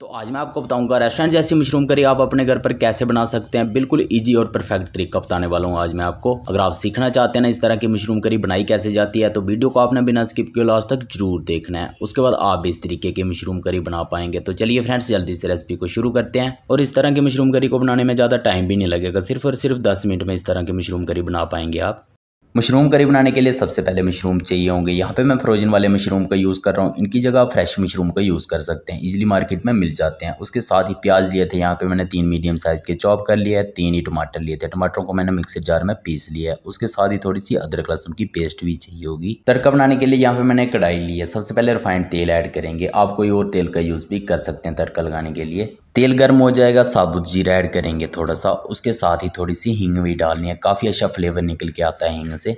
तो आज मैं आपको बताऊंगा रेस्टोरेंट जैसी मशरूम करी आप अपने घर पर कैसे बना सकते हैं बिल्कुल इजी और परफेक्ट तरीका बताने वाला हूँ आज मैं आपको अगर आप सीखना चाहते हैं ना इस तरह की मशरूम करी बनाई कैसे जाती है तो वीडियो को आपने बिना स्किप किए लास्ट तक जरूर देखना है उसके बाद आप भी इस तरीके की मशरूम करी बना पाएंगे तो चलिए फ्रेंड्स जल्दी से रेसिपी को शुरू करते हैं और इस तरह की मशरूम करी को बनाने में ज़्यादा टाइम भी नहीं लगेगा सिर्फ और सिर्फ दस मिनट में इस तरह की मशरूम करी बना पाएंगे आप मशरूम करी बनाने के लिए सबसे पहले मशरूम चाहिए होंगे यहाँ पे मैं फ्रोजन वाले मशरूम का यूज़ कर रहा हूँ इनकी जगह फ्रेश मशरूम का यूज़ कर सकते हैं इजीली मार्केट में मिल जाते हैं उसके साथ ही प्याज लिए थे यहाँ पे मैंने तीन मीडियम साइज़ के चॉप कर लिए तीन ही टमाटर लिए थे टमाटरों को मैंने मिक्सर जार में पीस लिया है उसके साथ ही थोड़ी सी अदरक लहसुन की पेस्ट भी चाहिए होगी तड़का बनाने के लिए यहाँ पे मैंने कढ़ाई ली है सबसे पहले रिफाइंड तेल ऐड करेंगे आप कोई और तेल का यूज़ भी कर सकते हैं तड़का लगाने के लिए तेल गर्म हो जाएगा साबुत जीरा ऐड करेंगे थोड़ा सा उसके साथ ही थोड़ी सी हींग भी डालनी है काफ़ी अच्छा फ्लेवर निकल के आता है हींग से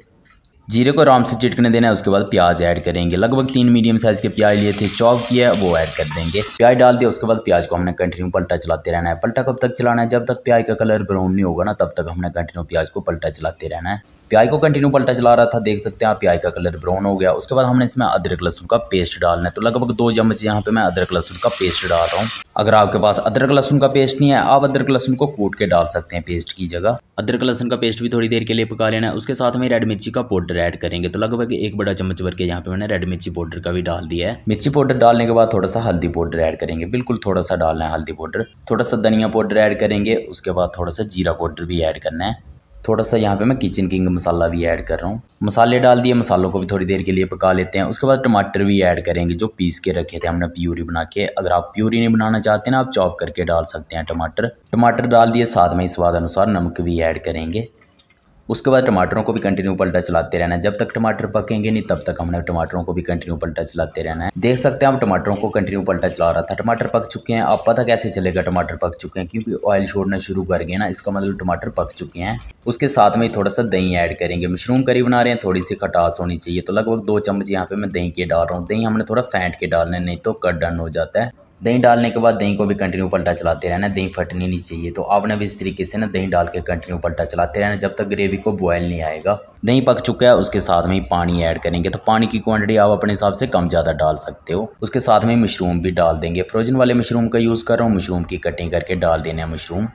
जीरे को आराम से चिटकने देना है उसके बाद प्याज ऐड करेंगे लगभग तीन मीडियम साइज़ के प्याज लिए थे चॉप किया वो ऐड कर देंगे प्याज डाल दिया उसके बाद प्याज को हमने कंटिन्यू पलटा चलाते रहना है पलटा कब तक चलाना है जब तक प्याज का कलर ब्राउन नहीं होगा ना तब तक हमने कंटिन्यू प्याज को पलटा चलाते रहना है प्याज को कंटिन्यू पलटा चला रहा था देख सकते हैं आप प्याज का कलर ब्राउन हो गया उसके बाद हमने इसमें अदरक लहसुन का पेस्ट डालना है तो लगभग दो चम्मच यहाँ पे मैं अदरक लहसुन का पेस्ट डाल रहा हूँ अगर आपके पास अदरक लहसुन का पेस्ट नहीं है आप अदरक लहसुन को कूट के डाल सकते हैं पेस्ट की जगह अदरक लहसुन का पेस्ट भी थोड़ी देर के लिए पका लेना है उसके साथ में रेड मिर्ची का पाउडर ऐड करेंगे तो लगभग एक बड़ा चम्मच भर के यहाँ पे मैंने रेड मिर्ची पाउडर का भी डाल दिया है मिर्ची पाउडर डालने के बाद थोड़ा सा हल्दी पाउडर ऐड करेंगे बिल्कुल थोड़ा सा डालना है हल्दी पाउडर थोड़ा सा धनिया पाउडर ऐड करेंगे उसके बाद थोड़ा सा जीरा पाउडर भी ऐड करना है थोड़ा सा यहाँ पे मैं किचन किंग मसाला भी ऐड कर रहा हूँ मसाले डाल दिए मसालों को भी थोड़ी देर के लिए पका लेते हैं उसके बाद टमाटर भी ऐड करेंगे जो पीस के रखे थे हमने प्यूरी बना के अगर आप प्यूरी नहीं बनाना चाहते ना आप चॉप करके डाल सकते हैं टमाटर टमाटर डाल दिए साथ में ही स्वाद अनुसार नमक भी ऐड करेंगे उसके बाद टमाटरों को भी कंटिन्यू पलटा चलाते रहना है जब तक टमाटर पकेंगे नहीं तब तक हमने टमाटरों को भी कंटिन्यू पलटा चलाते रहना है देख सकते हैं आप टमाटरों को कंटिन्यू पलटा चला रहा था टमाटर पक चुके हैं अब पता कैसे चलेगा टमाटर पक चुके हैं क्योंकि ऑयल छोड़ना शुरू कर गए ना इसका मतलब टमाटर पक चुके हैं उसके साथ में थोड़ा सा दही ऐड करेंगे मशरूम करी बना रहे हैं थोड़ी सी खटास होनी चाहिए तो लगभग दो चम्मच यहाँ पे मैं दही के डाल रहा हूँ दही हमने थोड़ा फेंट के डालना नहीं तो कट डन हो जाता है दही डालने के बाद दही को भी कंटिन्यू पलटा चलाते रहना दही फटनी नहीं चाहिए तो आपने भी इस तरीके से ना दही डाल के कंटिन्यू पलटा चलाते रहना जब तक ग्रेवी को बॉयल नहीं आएगा दही पक चुका है उसके साथ में ही पानी ऐड करेंगे तो पानी की क्वांटिटी आप अपने हिसाब से कम ज़्यादा डाल सकते हो उसके साथ में मशरूम भी डाल देंगे फ्रोजन वाले मशरूम का यूज़ कर रहा हूँ मशरूम की कटिंग करके डाल देना है मशरूम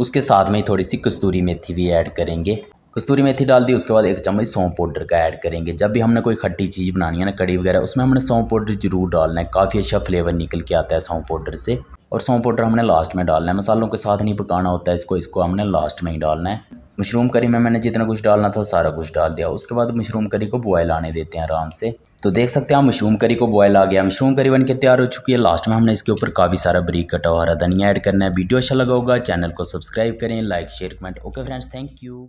उसके साथ में थोड़ी सी कस्तूरी मेथी भी ऐड करेंगे कस्तूरी मेथी डाल दी उसके बाद एक चम्मच सौंप पाउडर का ऐड करेंगे जब भी हमने कोई खट्टी चीज़ बनानी है ना कड़ी वगैरह उसमें हमने सौंप पाउडर जरूर डालना है काफ़ी अच्छा फ्लेवर निकल के आता है सौंप पाउडर से और सौंप पाउडर हमने लास्ट में डालना है मसालों के साथ नहीं पकाना होता है इसको इसको हमने लास्ट में ही डालना है मशरूम करी में मैंने जितना कुछ डालना था सारा कुछ डाल दिया उसके बाद मशरूम करी को बॉयल आने देते हैं आराम से तो देख सकते हैं मशरूम करी को बॉयल आ गया मशरूम करी बन के तैयार हो चुकी है लास्ट में हमने इसके ऊपर काफ़ी सारा ब्रीक कटा हुआ हरा धनिया ऐड करना है वीडियो अच्छा लगा होगा चैनल को सब्सक्राइब करें like share comment okay friends thank you